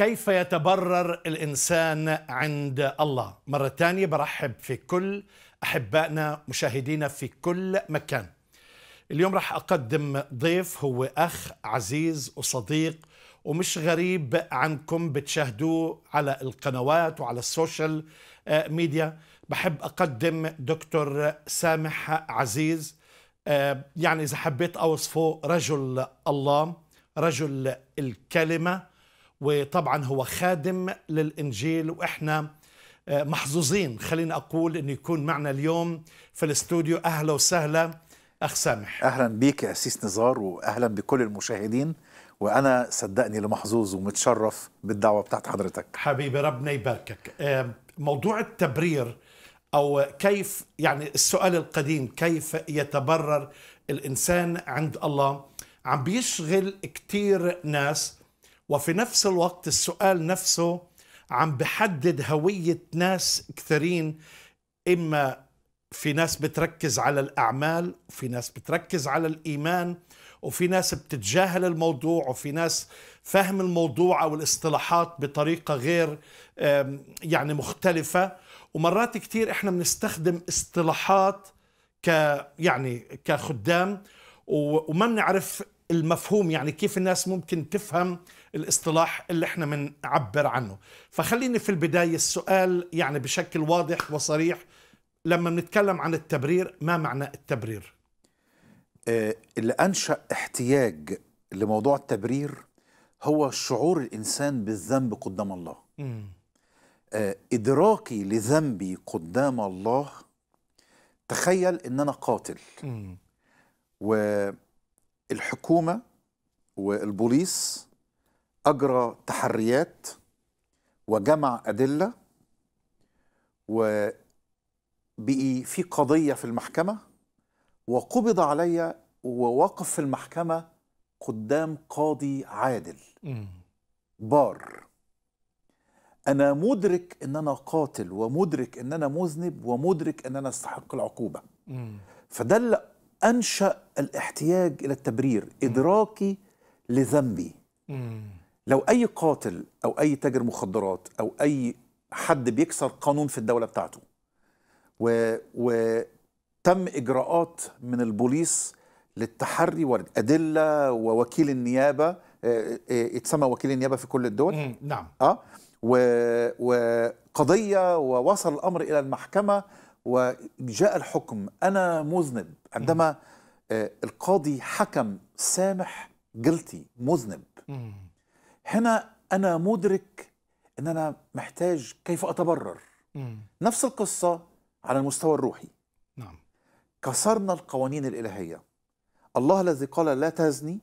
كيف يتبرر الإنسان عند الله مرة ثانية برحب في كل أحبائنا مشاهدينا في كل مكان اليوم راح أقدم ضيف هو أخ عزيز وصديق ومش غريب عنكم بتشاهدوه على القنوات وعلى السوشيال آه، ميديا بحب أقدم دكتور سامح عزيز آه، يعني إذا حبيت أوصفه رجل الله رجل الكلمة وطبعا هو خادم للإنجيل وإحنا آه، محظوظين خليني أقول أنه يكون معنا اليوم في الاستوديو أهلا وسهلا أخ سامح أهلا بك يا أسيس نزار وأهلا بكل المشاهدين وأنا صدقني لمحظوظ ومتشرف بالدعوة بتاعت حضرتك حبيبي ربنا يباركك آه، موضوع التبرير أو كيف يعني السؤال القديم كيف يتبرر الإنسان عند الله عم بيشغل كتير ناس وفي نفس الوقت السؤال نفسه عم بحدد هوية ناس كثيرين إما في ناس بتركز على الأعمال وفي ناس بتركز على الإيمان وفي ناس بتتجاهل الموضوع وفي ناس فهم الموضوع أو الاصطلاحات بطريقة غير يعني مختلفة ومرات كتير إحنا بنستخدم اصطلاحات ك يعني كخدام وما بنعرف المفهوم يعني كيف الناس ممكن تفهم الاصطلاح اللي احنا بنعبر عنه فخليني في البداية السؤال يعني بشكل واضح وصريح لما بنتكلم عن التبرير ما معنى التبرير؟ آه، اللي أنشأ احتياج لموضوع التبرير هو شعور الإنسان بالذنب قدام الله م. آه، إدراكي لذنبي قدام الله تخيل أن أنا قاتل م. و الحكومة والبوليس أجرى تحريات وجمع أدلة وبقي في قضية في المحكمة وقبض علي ووقف في المحكمة قدام قاضي عادل بار أنا مدرك أن أنا قاتل ومدرك أن أنا مذنب ومدرك أن أنا أستحق العقوبة فده اللي أنشأ الاحتياج إلى التبرير إدراكي لذنبي لو أي قاتل أو أي تاجر مخدرات أو أي حد بيكسر قانون في الدولة بتاعته و... وتم إجراءات من البوليس للتحري والأدلة ووكيل النيابة آه، آه، آه، يتسمى وكيل النيابة في كل الدول نعم آه و... وقضية ووصل الأمر إلى المحكمة وجاء الحكم أنا مذنب عندما آه، القاضي حكم سامح جلتي مذنب هنا أنا مدرك أن أنا محتاج كيف أتبرر نفس القصة على المستوى الروحي نعم كسرنا القوانين الإلهية الله الذي قال لا تزني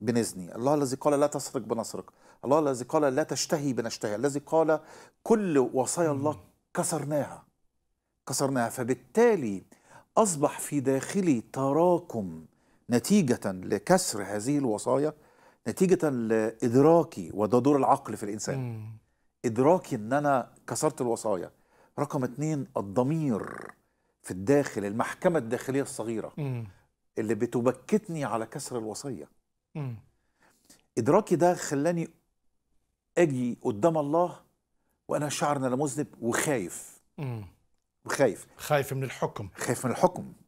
بنزني الله الذي قال لا تسرق بنسرق الله الذي قال لا تشتهي بنشتهي الذي قال كل وصايا الله كسرناها كسرناها فبالتالي أصبح في داخلي تراكم نتيجة لكسر هذه الوصايا نتيجة لإدراكي وده دور العقل في الإنسان مم. إدراكي إن أنا كسرت الوصايا رقم اتنين الضمير في الداخل المحكمة الداخلية الصغيرة مم. اللي بتبكتني على كسر الوصية مم. إدراكي ده خلاني أجي قدام الله وأنا شعرنا إن أنا مذنب وخايف مم. وخايف خايف من الحكم خايف من الحكم